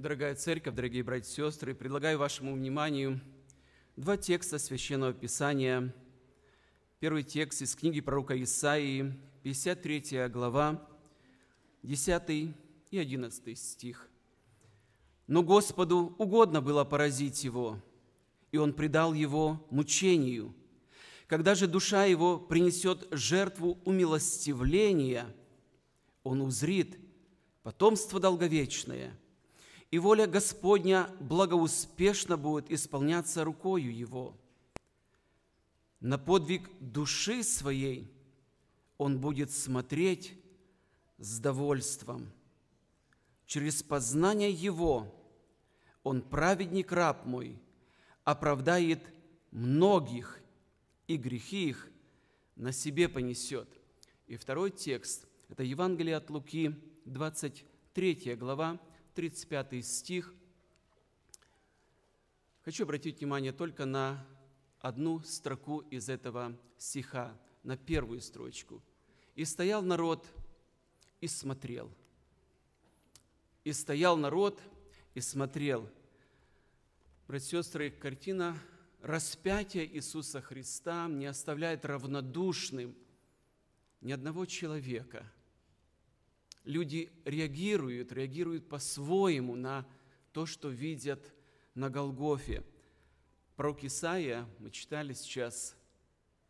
Дорогая церковь, дорогие братья и сестры, предлагаю вашему вниманию два текста Священного Писания. Первый текст из книги пророка Исаии, 53 глава, 10 и 11 стих. «Но Господу угодно было поразить его, и он предал его мучению. Когда же душа его принесет жертву умилостивления, он узрит потомство долговечное – и воля Господня благоуспешно будет исполняться рукою Его. На подвиг души своей он будет смотреть с довольством. Через познание Его он, праведник раб мой, оправдает многих, и грехи их на себе понесет. И второй текст – это Евангелие от Луки, 23 глава, 35 стих, хочу обратить внимание только на одну строку из этого стиха, на первую строчку. «И стоял народ, и смотрел». «И стоял народ, и смотрел». Братья и сестры, картина распятия Иисуса Христа не оставляет равнодушным ни одного человека – люди реагируют, реагируют по-своему на то, что видят на Голгофе. Пророк Исаия, мы читали сейчас,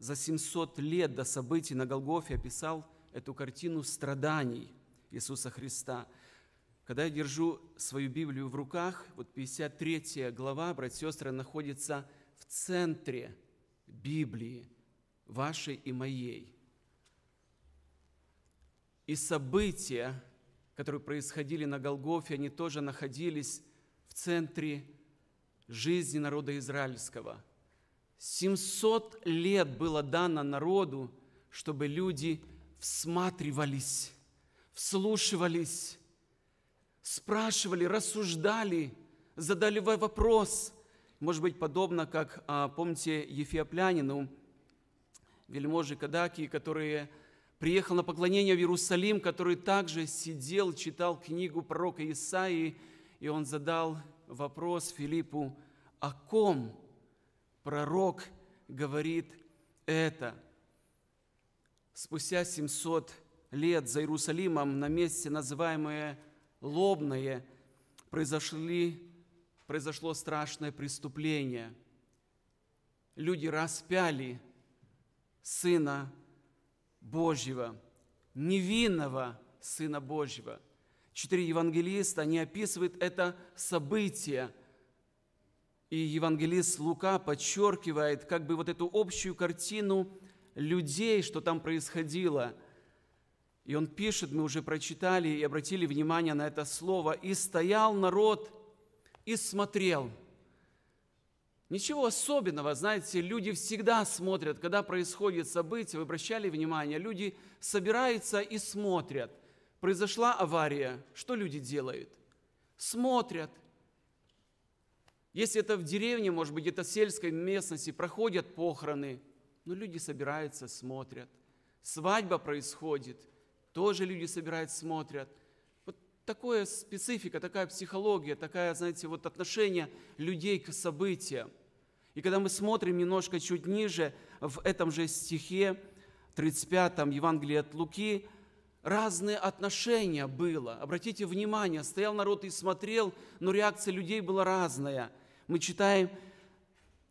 за 700 лет до событий на Голгофе описал эту картину страданий Иисуса Христа. Когда я держу свою Библию в руках, вот 53 глава, братья и сестры, находится в центре Библии, вашей и моей – и события, которые происходили на Голгофе, они тоже находились в центре жизни народа израильского. 700 лет было дано народу, чтобы люди всматривались, вслушивались, спрашивали, рассуждали, задали вопрос. Может быть, подобно, как, а, помните, ефиоплянину, вельможи Кадаки, которые приехал на поклонение в Иерусалим, который также сидел, читал книгу пророка Исаии, и он задал вопрос Филиппу, о ком пророк говорит это. Спустя 700 лет за Иерусалимом на месте, называемое Лобное, произошли, произошло страшное преступление. Люди распяли сына Божьего, невинного Сына Божьего. Четыре евангелиста, они описывают это событие. И евангелист Лука подчеркивает как бы вот эту общую картину людей, что там происходило. И он пишет, мы уже прочитали и обратили внимание на это слово, «И стоял народ, и смотрел». Ничего особенного, знаете, люди всегда смотрят, когда происходит событие, вы обращали внимание, люди собираются и смотрят. Произошла авария, что люди делают? Смотрят. Если это в деревне, может быть, где-то в сельской местности, проходят похороны, но люди собираются, смотрят. Свадьба происходит, тоже люди собираются, смотрят – такая специфика, такая психология, такая, знаете, вот отношение людей к событиям. И когда мы смотрим немножко чуть ниже, в этом же стихе, 35-м Евангелии от Луки, разные отношения было. Обратите внимание, стоял народ и смотрел, но реакция людей была разная. Мы читаем,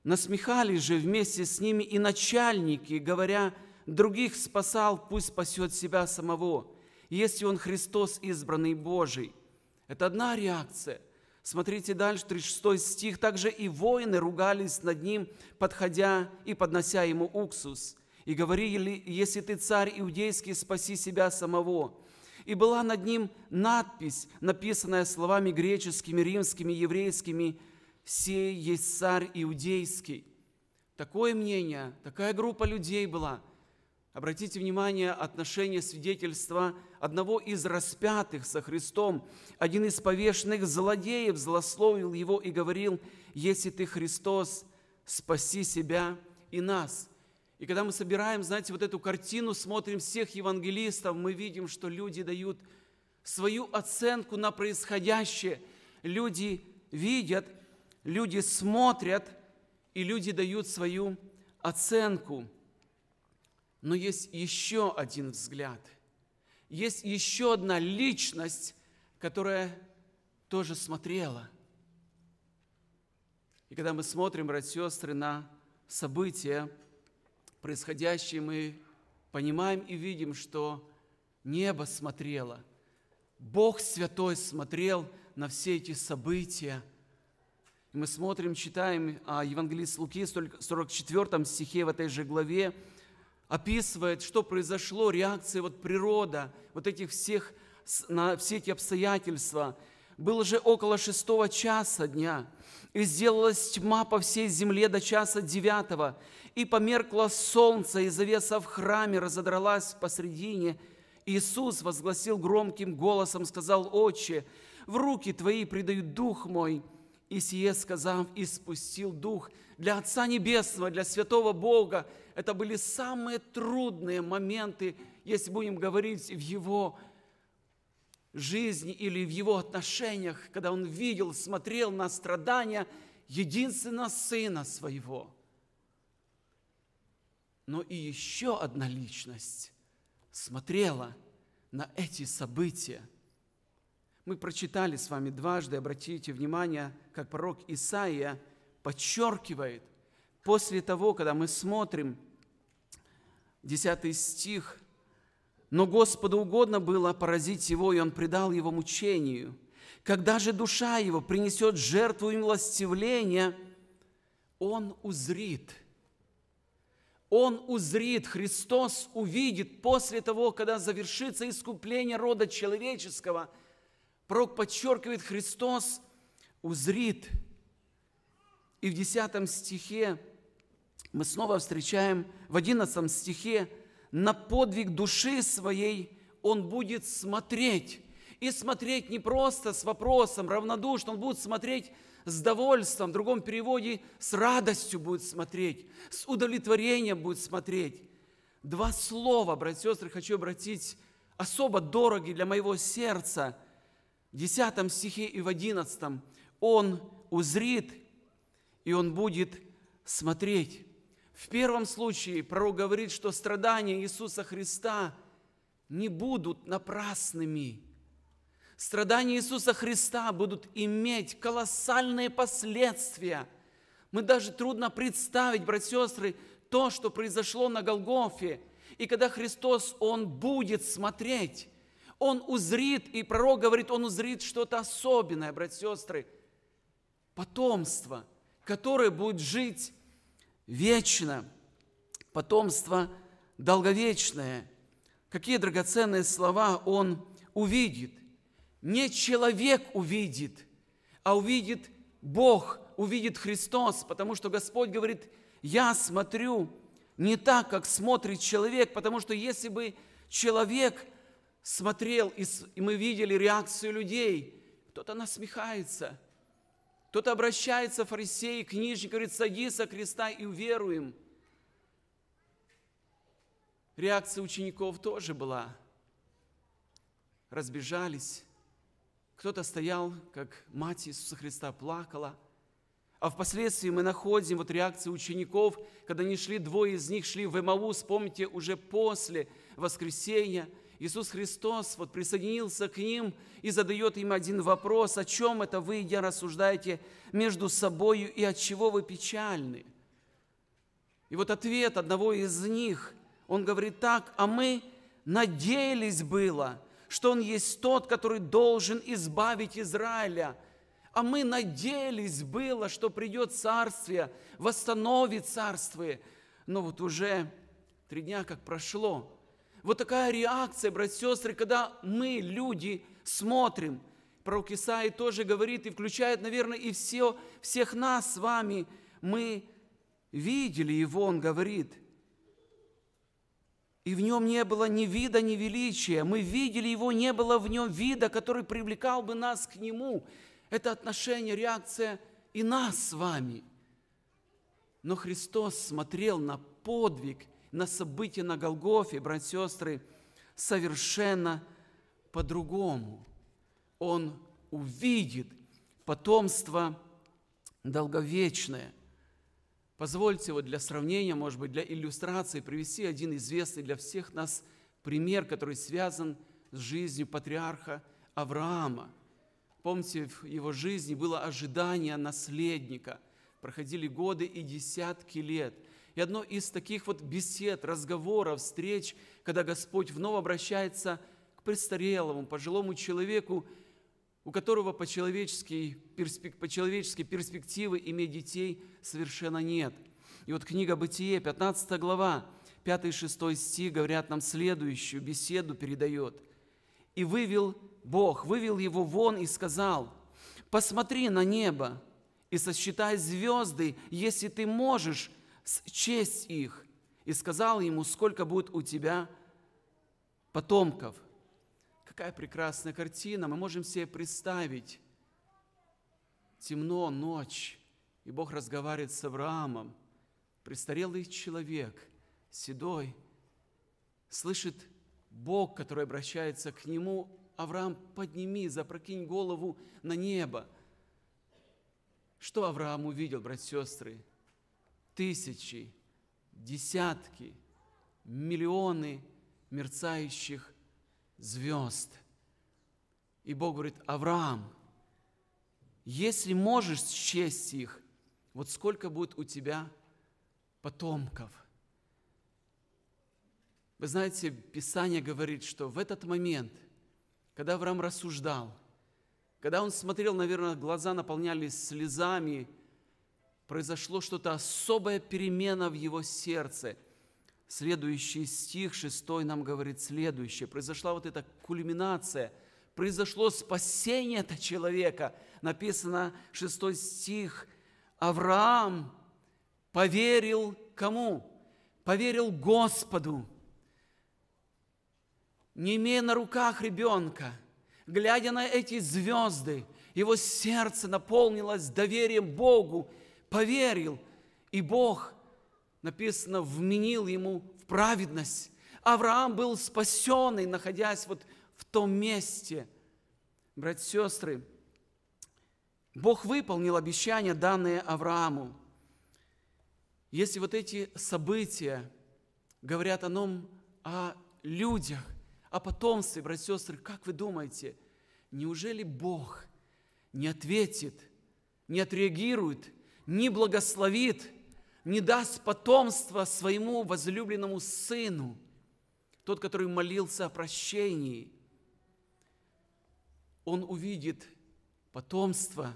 насмехались же вместе с ними и начальники, говоря, других спасал, пусть спасет себя самого если он Христос, избранный Божий. Это одна реакция. Смотрите дальше, 36 стих. Также и воины ругались над ним, подходя и поднося ему уксус. И говорили, если ты царь иудейский, спаси себя самого. И была над ним надпись, написанная словами греческими, римскими, еврейскими, «Сей есть царь иудейский». Такое мнение, такая группа людей была. Обратите внимание, отношение свидетельства – одного из распятых со Христом, один из повешенных злодеев злословил его и говорил, если ты Христос, спаси себя и нас. И когда мы собираем, знаете, вот эту картину, смотрим всех евангелистов, мы видим, что люди дают свою оценку на происходящее. Люди видят, люди смотрят, и люди дают свою оценку. Но есть еще один взгляд – есть еще одна личность, которая тоже смотрела. И когда мы смотрим, братья и сестры, на события, происходящие, мы понимаем и видим, что небо смотрело, Бог Святой смотрел на все эти события. И мы смотрим, читаем о а, Евангелии Луки, в 44 стихе в этой же главе, описывает, что произошло, реакция вот природа, вот этих всех, на все эти обстоятельства. Было же около шестого часа дня, и сделалась тьма по всей земле до часа девятого, и померкло солнце, и завеса в храме разодралась посредине. Иисус возгласил громким голосом, сказал, «Отче, в руки Твои предаю дух мой». И сие сказав, испустил дух для Отца Небесного, для Святого Бога. Это были самые трудные моменты, если будем говорить в его жизни или в его отношениях, когда он видел, смотрел на страдания единственного сына своего. Но и еще одна личность смотрела на эти события – мы прочитали с вами дважды, обратите внимание, как пророк Исаия подчеркивает, после того, когда мы смотрим 10 стих, «Но Господу угодно было поразить его, и он предал его мучению. Когда же душа его принесет жертву и милостивление, он узрит». Он узрит, Христос увидит после того, когда завершится искупление рода человеческого – Пророк подчеркивает, Христос узрит. И в 10 стихе мы снова встречаем, в 11 стихе, на подвиг души своей он будет смотреть. И смотреть не просто с вопросом, равнодушно, он будет смотреть с довольством, в другом переводе с радостью будет смотреть, с удовлетворением будет смотреть. Два слова, братья и сестры, хочу обратить, особо дороги для моего сердца – 10 стихе и в 11 он узрит, и он будет смотреть. В первом случае пророк говорит, что страдания Иисуса Христа не будут напрасными. Страдания Иисуса Христа будут иметь колоссальные последствия. Мы даже трудно представить, братья и сестры, то, что произошло на Голгофе. И когда Христос, Он будет смотреть, он узрит, и пророк говорит, он узрит что-то особенное, братья и сестры. Потомство, которое будет жить вечно. Потомство долговечное. Какие драгоценные слова он увидит. Не человек увидит, а увидит Бог, увидит Христос, потому что Господь говорит, я смотрю не так, как смотрит человек, потому что если бы человек – смотрел, и мы видели реакцию людей. Кто-то насмехается, кто-то обращается фарисей, книжник, говорит, садись со креста и уверуем. Реакция учеников тоже была. Разбежались. Кто-то стоял, как мать Иисуса Христа плакала – а впоследствии мы находим вот реакцию учеников, когда они шли, двое из них шли в Эмаус, вспомните уже после воскресения. Иисус Христос вот присоединился к ним и задает им один вопрос, о чем это вы, я рассуждаете между собою и от чего вы печальны? И вот ответ одного из них, он говорит так, а мы надеялись было, что Он есть тот, который должен избавить Израиля – а мы надеялись было, что придет царствие, восстановит царствие. Но вот уже три дня как прошло. Вот такая реакция, братья сестры, когда мы, люди, смотрим. Пророк Исаи тоже говорит и включает, наверное, и все, всех нас с вами. Мы видели его, он говорит – и в нем не было ни вида, ни величия. Мы видели его, не было в нем вида, который привлекал бы нас к нему. Это отношение, реакция и нас с вами. Но Христос смотрел на подвиг, на события на Голгофе, братья и сестры, совершенно по-другому. Он увидит потомство долговечное. Позвольте вот для сравнения, может быть, для иллюстрации привести один известный для всех нас пример, который связан с жизнью патриарха Авраама. Помните, в его жизни было ожидание наследника. Проходили годы и десятки лет. И одно из таких вот бесед, разговоров, встреч, когда Господь вновь обращается к престарелому, пожилому человеку, у которого по человеческой, по человеческой перспективы иметь детей совершенно нет. И вот книга «Бытие», 15 глава, 5 и 6 стих говорят нам следующую, беседу передает. «И вывел Бог вывел его вон и сказал, «Посмотри на небо и сосчитай звезды, если ты можешь счесть их». И сказал ему, сколько будет у тебя потомков. Какая прекрасная картина, мы можем себе представить. Темно, ночь, и Бог разговаривает с Авраамом. Престарелый человек, седой, слышит Бог, который обращается к нему Авраам, подними, запрокинь голову на небо. Что Авраам увидел, братья и сестры? Тысячи, десятки, миллионы мерцающих звезд. И Бог говорит, Авраам, если можешь счесть их, вот сколько будет у тебя потомков. Вы знаете, Писание говорит, что в этот момент – когда Авраам рассуждал, когда он смотрел, наверное, глаза наполнялись слезами, произошло что-то особая перемена в его сердце. Следующий стих, шестой, нам говорит следующее. Произошла вот эта кульминация, произошло спасение этого человека. Написано, шестой стих, Авраам поверил кому? Поверил Господу не имея на руках ребенка, глядя на эти звезды, его сердце наполнилось доверием Богу, поверил, и Бог, написано, вменил ему в праведность. Авраам был спасенный, находясь вот в том месте. Братья и сестры, Бог выполнил обещание, данное Аврааму. Если вот эти события говорят о, нам, о людях, о а потомстве, братья и сестры, как вы думаете, неужели Бог не ответит, не отреагирует, не благословит, не даст потомство своему возлюбленному сыну, тот, который молился о прощении? Он увидит потомство,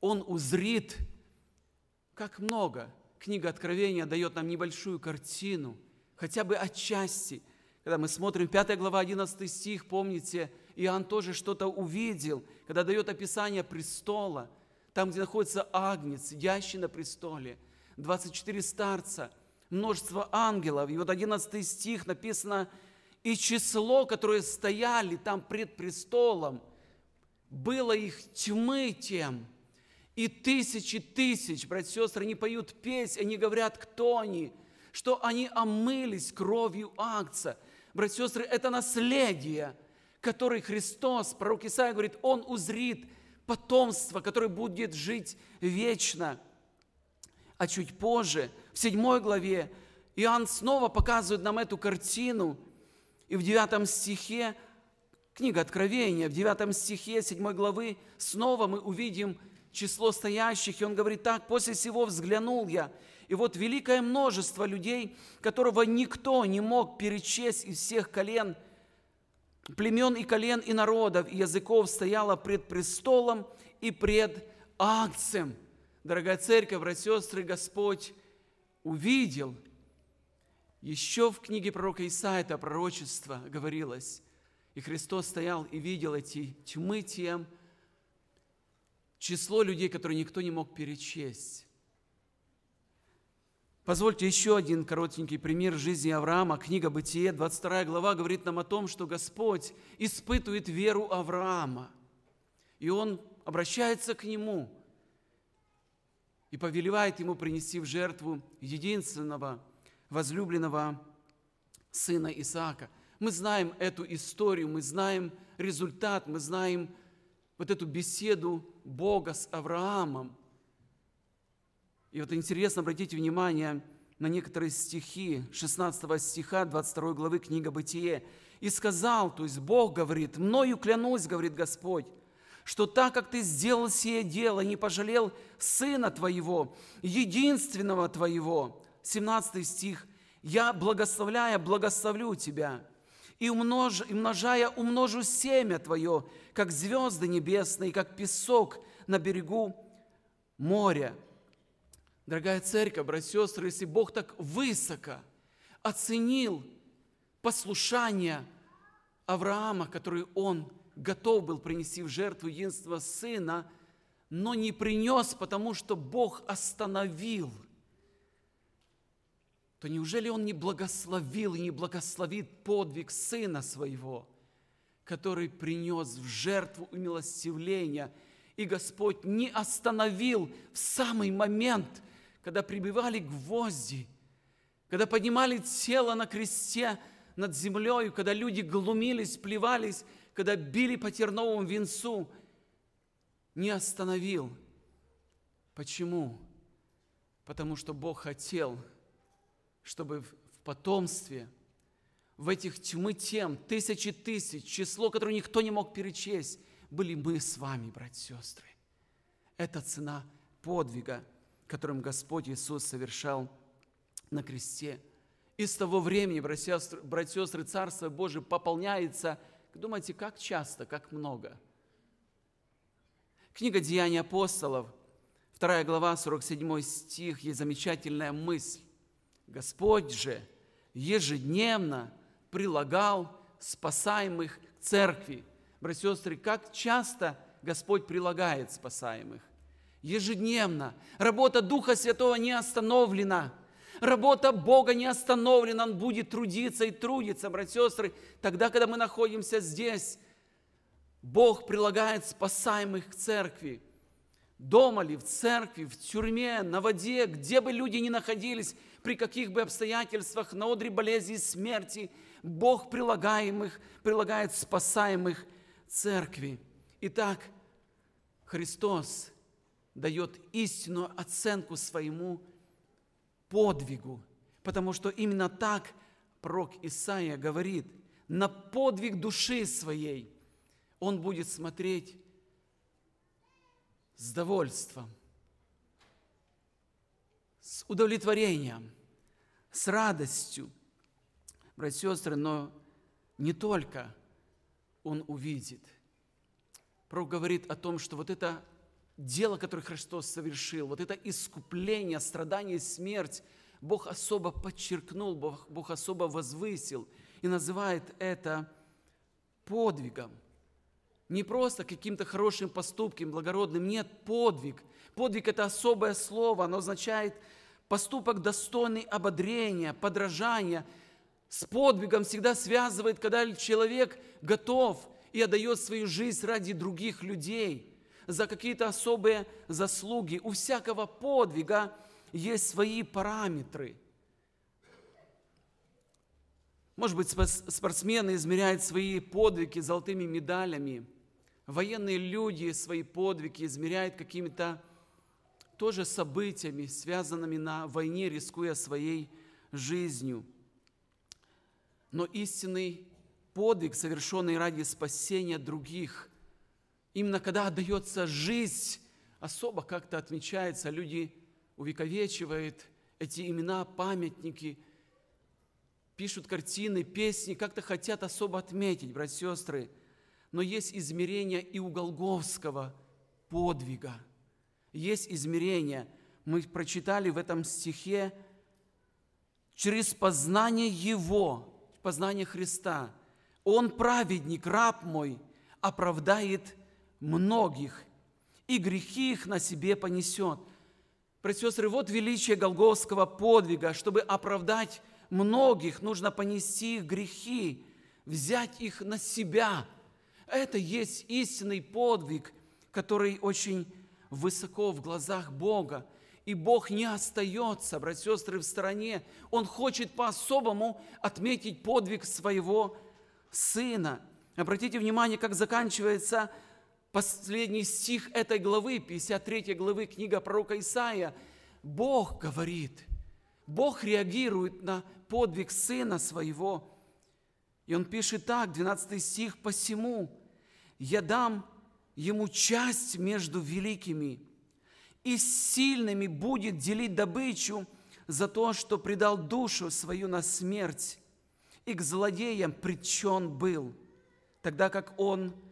он узрит, как много. Книга Откровения дает нам небольшую картину, хотя бы отчасти – когда мы смотрим 5 глава 11 стих, помните, Иоанн тоже что-то увидел, когда дает описание престола, там, где находится Агнец, сидящий на престоле, 24 старца, множество ангелов. И вот 11 стих написано, и число, которые стояли там пред престолом, было их тьмы тем, и тысячи тысяч, братья и сестры, они поют песнь, они говорят, кто они, что они омылись кровью акца – братья и сестры, это наследие, которое Христос, пророк Исаия говорит, он узрит потомство, которое будет жить вечно. А чуть позже, в 7 главе, Иоанн снова показывает нам эту картину. И в 9 стихе, книга Откровения, в 9 стихе 7 главы, снова мы увидим число стоящих. И он говорит так, «После всего взглянул я, и вот великое множество людей, которого никто не мог перечесть из всех колен, племен и колен и народов, и языков стояло пред престолом и пред акцем. Дорогая церковь, братья сестры, Господь увидел. Еще в книге пророка Исаия это пророчество говорилось. И Христос стоял и видел эти тьмы тем, число людей, которые никто не мог перечесть. Позвольте еще один коротенький пример жизни Авраама. Книга «Бытие», 22 глава, говорит нам о том, что Господь испытывает веру Авраама. И Он обращается к нему и повелевает ему принести в жертву единственного возлюбленного сына Исаака. Мы знаем эту историю, мы знаем результат, мы знаем вот эту беседу Бога с Авраамом. И вот интересно обратите внимание на некоторые стихи 16 стиха 22 главы книга «Бытие». «И сказал, то есть Бог говорит, мною клянусь, говорит Господь, что так, как ты сделал сие дело, не пожалел сына твоего, единственного твоего». 17 стих «Я, благословляя, благословлю тебя, и, умнож, умножая, умножу семя твое, как звезды небесные, как песок на берегу моря». Дорогая церковь, братья и сестры, если Бог так высоко оценил послушание Авраама, который он готов был принести в жертву единства сына, но не принес, потому что Бог остановил, то неужели он не благословил и не благословит подвиг сына своего, который принес в жертву умилостивление, и Господь не остановил в самый момент – когда прибивали гвозди, когда поднимали тело на кресте над землей, когда люди глумились, плевались, когда били по терновому венцу, не остановил. Почему? Потому что Бог хотел, чтобы в потомстве, в этих тьмы тем, тысячи тысяч, число, которое никто не мог перечесть, были мы с вами, братья и сестры. Это цена подвига – которым Господь Иисус совершал на кресте. И с того времени, братья, братья сестры, Царство Божие пополняется. Думаете, как часто, как много? Книга «Деяния апостолов», 2 глава, 47 стих, есть замечательная мысль. Господь же ежедневно прилагал спасаемых к церкви. Братья и сестры, как часто Господь прилагает спасаемых? ежедневно. Работа Духа Святого не остановлена. Работа Бога не остановлена. Он будет трудиться и трудиться, братья и сестры. Тогда, когда мы находимся здесь, Бог прилагает спасаемых к церкви. Дома ли, в церкви, в тюрьме, на воде, где бы люди ни находились, при каких бы обстоятельствах, на одре болезни и смерти, Бог прилагаемых, прилагает спасаемых церкви. Итак, Христос – дает истинную оценку своему подвигу, потому что именно так пророк Исаия говорит, на подвиг души своей он будет смотреть с довольством, с удовлетворением, с радостью. Братья и сестры, но не только он увидит. Пророк говорит о том, что вот это дело, которое Христос совершил, вот это искупление, страдание, смерть, Бог особо подчеркнул, Бог, Бог особо возвысил и называет это подвигом. Не просто каким-то хорошим поступком, благородным. Нет, подвиг. Подвиг – это особое слово. Оно означает поступок достойный ободрения, подражания. С подвигом всегда связывает, когда человек готов и отдает свою жизнь ради других людей – за какие-то особые заслуги. У всякого подвига есть свои параметры. Может быть, спортсмены измеряют свои подвиги золотыми медалями. Военные люди свои подвиги измеряют какими-то тоже событиями, связанными на войне, рискуя своей жизнью. Но истинный подвиг, совершенный ради спасения других, Именно когда отдается жизнь, особо как-то отмечается, люди увековечивают эти имена, памятники, пишут картины, песни, как-то хотят особо отметить, братья и сестры. Но есть измерение и у Голговского подвига. Есть измерение. Мы прочитали в этом стихе, через познание Его, познание Христа, Он праведник, раб мой, оправдает многих, и грехи их на себе понесет. Братья сестры, вот величие Голгофского подвига, чтобы оправдать многих, нужно понести их грехи, взять их на себя. Это есть истинный подвиг, который очень высоко в глазах Бога. И Бог не остается, братья сестры, в стороне. Он хочет по-особому отметить подвиг своего Сына. Обратите внимание, как заканчивается последний стих этой главы, 53 главы книга пророка Исаия, Бог говорит, Бог реагирует на подвиг Сына Своего. И Он пишет так, 12 стих, «Посему я дам ему часть между великими, и с сильными будет делить добычу за то, что предал душу свою на смерть, и к злодеям причен был, тогда как он –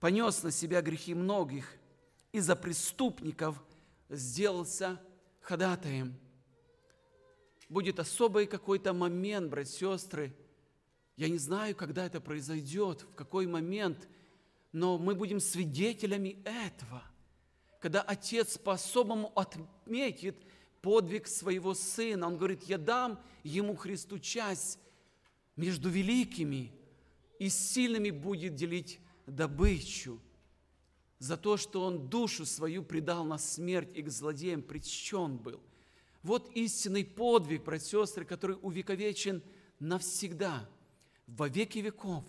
понес на себя грехи многих, и за преступников сделался ходатаем. Будет особый какой-то момент, братья и сестры. Я не знаю, когда это произойдет, в какой момент, но мы будем свидетелями этого, когда Отец по-особому отметит подвиг своего Сына. Он говорит, я дам Ему Христу часть между великими, и сильными будет делить добычу, за то, что он душу свою предал на смерть и к злодеям причтен был. Вот истинный подвиг, братья сестры, который увековечен навсегда, во веки веков,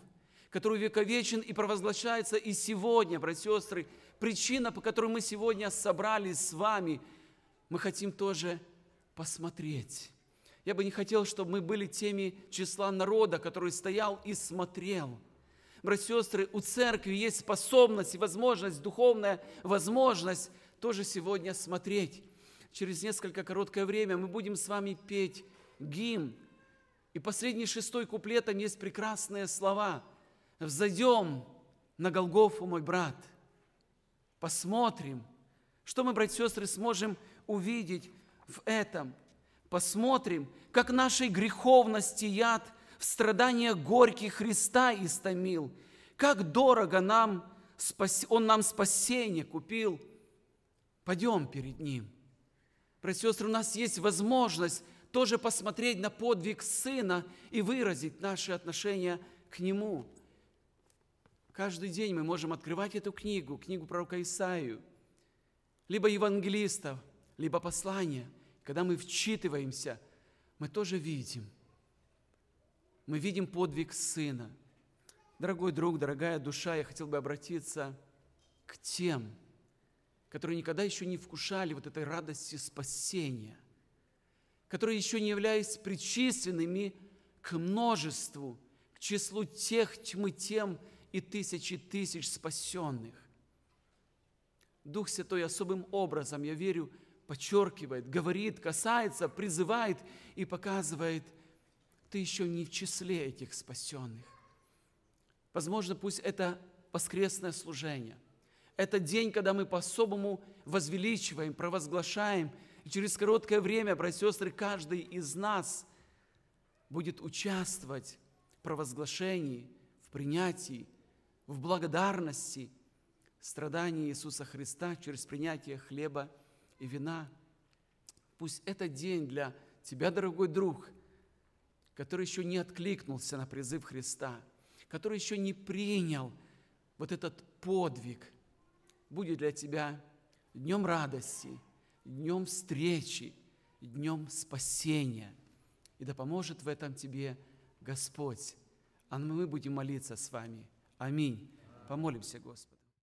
который увековечен и провозглашается и сегодня, братья сестры, причина, по которой мы сегодня собрались с вами, мы хотим тоже посмотреть. Я бы не хотел, чтобы мы были теми числа народа, который стоял и смотрел – братья и сестры, у церкви есть способность и возможность, духовная возможность тоже сегодня смотреть. Через несколько короткое время мы будем с вами петь гимн. И последний шестой куплет, там есть прекрасные слова. «Взойдем на Голгофу, мой брат, посмотрим, что мы, братья и сестры, сможем увидеть в этом. Посмотрим, как нашей греховности яд – в страдания горькие Христа истомил. Как дорого нам, спас... Он нам спасение купил. Пойдем перед Ним. Братья сестры, у нас есть возможность тоже посмотреть на подвиг Сына и выразить наши отношения к Нему. Каждый день мы можем открывать эту книгу, книгу пророка Исаию, либо евангелистов, либо послания. Когда мы вчитываемся, мы тоже видим – мы видим подвиг Сына. Дорогой друг, дорогая душа, я хотел бы обратиться к тем, которые никогда еще не вкушали вот этой радости спасения, которые еще не являясь причисленными к множеству, к числу тех тьмы тем и тысячи тысяч спасенных. Дух Святой особым образом, я верю, подчеркивает, говорит, касается, призывает и показывает – ты еще не в числе этих спасенных. Возможно, пусть это воскресное служение. Это день, когда мы по-особому возвеличиваем, провозглашаем. И через короткое время, братья и сестры, каждый из нас будет участвовать в провозглашении, в принятии, в благодарности страданий Иисуса Христа через принятие хлеба и вина. Пусть это день для тебя, дорогой друг – который еще не откликнулся на призыв Христа, который еще не принял вот этот подвиг, будет для тебя днем радости, днем встречи, днем спасения. И да поможет в этом тебе Господь. А мы будем молиться с вами. Аминь. Помолимся, Господь.